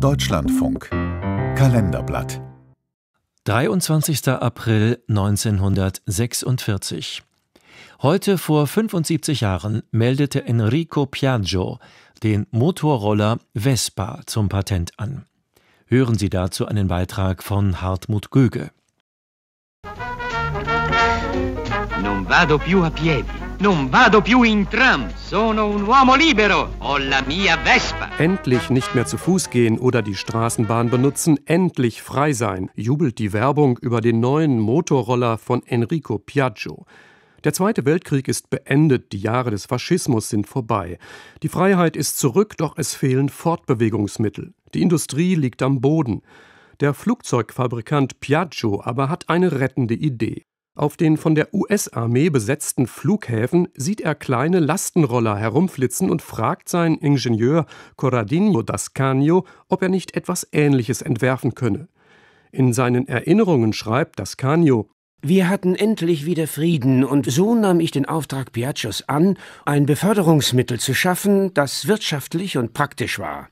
Deutschlandfunk Kalenderblatt 23. April 1946 Heute vor 75 Jahren meldete Enrico Piaggio den Motorroller Vespa zum Patent an. Hören Sie dazu einen Beitrag von Hartmut Göge. Non vado più a piedi. Non vado più in tram, sono un uomo libero, ho la mia Vespa. Endlich nicht mehr zu Fuß gehen oder die Straßenbahn benutzen, endlich frei sein, jubelt die Werbung über den neuen Motorroller von Enrico Piaggio. Der Zweite Weltkrieg ist beendet, die Jahre des Faschismus sind vorbei. Die Freiheit ist zurück, doch es fehlen Fortbewegungsmittel. Die Industrie liegt am Boden. Der Flugzeugfabrikant Piaggio aber hat eine rettende Idee. Auf den von der US-Armee besetzten Flughäfen sieht er kleine Lastenroller herumflitzen und fragt seinen Ingenieur Corradino Dascanio, ob er nicht etwas Ähnliches entwerfen könne. In seinen Erinnerungen schreibt Dascanio, wir hatten endlich wieder Frieden, und so nahm ich den Auftrag Piaccios an, ein Beförderungsmittel zu schaffen, das wirtschaftlich und praktisch war,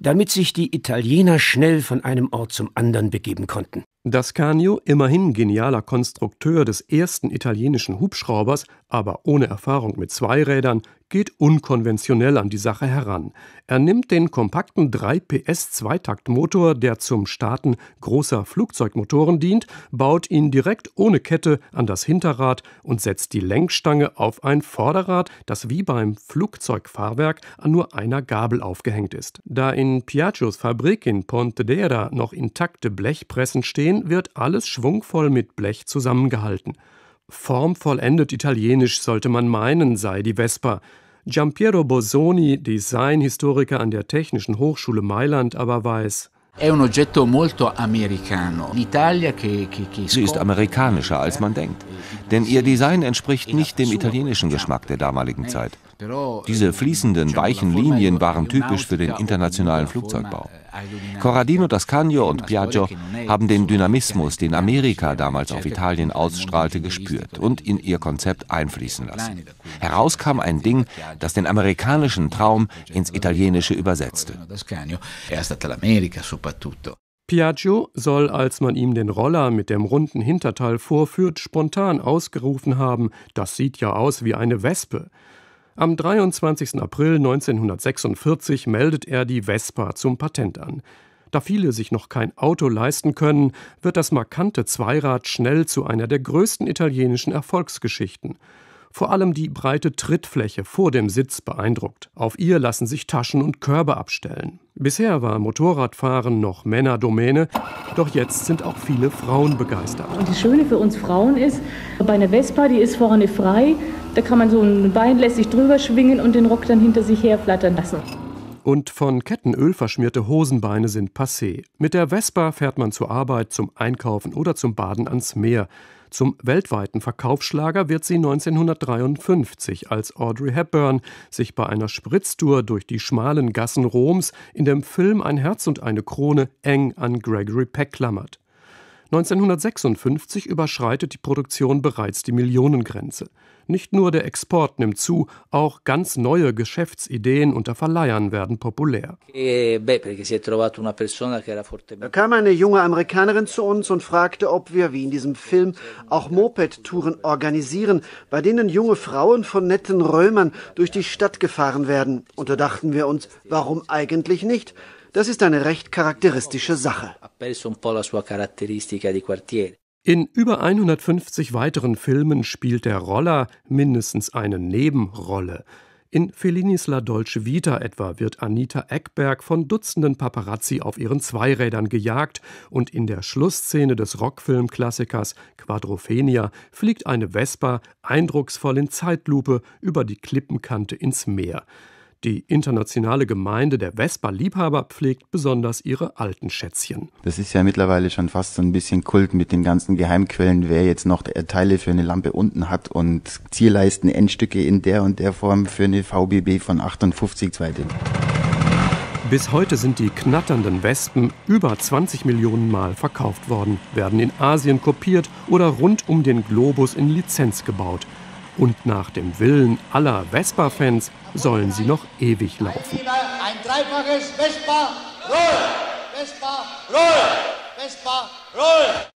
damit sich die Italiener schnell von einem Ort zum anderen begeben konnten. Dascanio, immerhin genialer Konstrukteur des ersten italienischen Hubschraubers, aber ohne Erfahrung mit Zweirädern, geht unkonventionell an die Sache heran. Er nimmt den kompakten 3 PS Zweitaktmotor, der zum Starten großer Flugzeugmotoren dient, baut ihn direkt ohne Kette an das Hinterrad und setzt die Lenkstange auf ein Vorderrad, das wie beim Flugzeugfahrwerk an nur einer Gabel aufgehängt ist. Da in Piaggios Fabrik in Pontedera noch intakte Blechpressen stehen, wird alles schwungvoll mit Blech zusammengehalten. Formvollendet italienisch sollte man meinen, sei die Vespa. Giampiero Bosoni, Designhistoriker an der Technischen Hochschule Mailand, aber weiß, Sie ist amerikanischer, als man denkt denn ihr Design entspricht nicht dem italienischen Geschmack der damaligen Zeit. Diese fließenden, weichen Linien waren typisch für den internationalen Flugzeugbau. Corradino Dascagno und Piaggio haben den Dynamismus, den Amerika damals auf Italien ausstrahlte, gespürt und in ihr Konzept einfließen lassen. Heraus kam ein Ding, das den amerikanischen Traum ins Italienische übersetzte. Piaggio soll, als man ihm den Roller mit dem runden Hinterteil vorführt, spontan ausgerufen haben, das sieht ja aus wie eine Wespe. Am 23. April 1946 meldet er die Vespa zum Patent an. Da viele sich noch kein Auto leisten können, wird das markante Zweirad schnell zu einer der größten italienischen Erfolgsgeschichten vor allem die breite Trittfläche vor dem Sitz beeindruckt. Auf ihr lassen sich Taschen und Körbe abstellen. Bisher war Motorradfahren noch Männerdomäne, doch jetzt sind auch viele Frauen begeistert. Und das Schöne für uns Frauen ist, bei einer Vespa, die ist vorne frei, da kann man so ein Bein lässig drüber schwingen und den Rock dann hinter sich herflattern lassen. Und von Kettenöl verschmierte Hosenbeine sind passé. Mit der Vespa fährt man zur Arbeit, zum Einkaufen oder zum Baden ans Meer. Zum weltweiten Verkaufsschlager wird sie 1953, als Audrey Hepburn sich bei einer Spritztour durch die schmalen Gassen Roms in dem Film Ein Herz und eine Krone eng an Gregory Peck klammert. 1956 überschreitet die Produktion bereits die Millionengrenze. Nicht nur der Export nimmt zu, auch ganz neue Geschäftsideen unter Verleihern werden populär. E, da kam eine junge Amerikanerin zu uns und fragte, ob wir, wie in diesem Film, auch Moped-Touren organisieren, bei denen junge Frauen von netten Römern durch die Stadt gefahren werden. Und da dachten wir uns, warum eigentlich nicht? Das ist eine recht charakteristische Sache. In über 150 weiteren Filmen spielt der Roller mindestens eine Nebenrolle. In Fellinis La Dolce Vita etwa wird Anita Eckberg von Dutzenden Paparazzi auf ihren Zweirädern gejagt und in der Schlussszene des Rockfilmklassikers Quadrophenia fliegt eine Vespa eindrucksvoll in Zeitlupe über die Klippenkante ins Meer. Die internationale Gemeinde der Vespa-Liebhaber pflegt besonders ihre alten Schätzchen. Das ist ja mittlerweile schon fast so ein bisschen Kult mit den ganzen Geheimquellen, wer jetzt noch äh, Teile für eine Lampe unten hat und Zierleisten, Endstücke in der und der Form für eine VBB von 58 zweite. Bis heute sind die knatternden Wespen über 20 Millionen Mal verkauft worden, werden in Asien kopiert oder rund um den Globus in Lizenz gebaut. Und nach dem Willen aller Vespa-Fans sollen sie noch ewig laufen. Ein dreifaches Vespa, roll! Vespa, roll! Vespa, roll!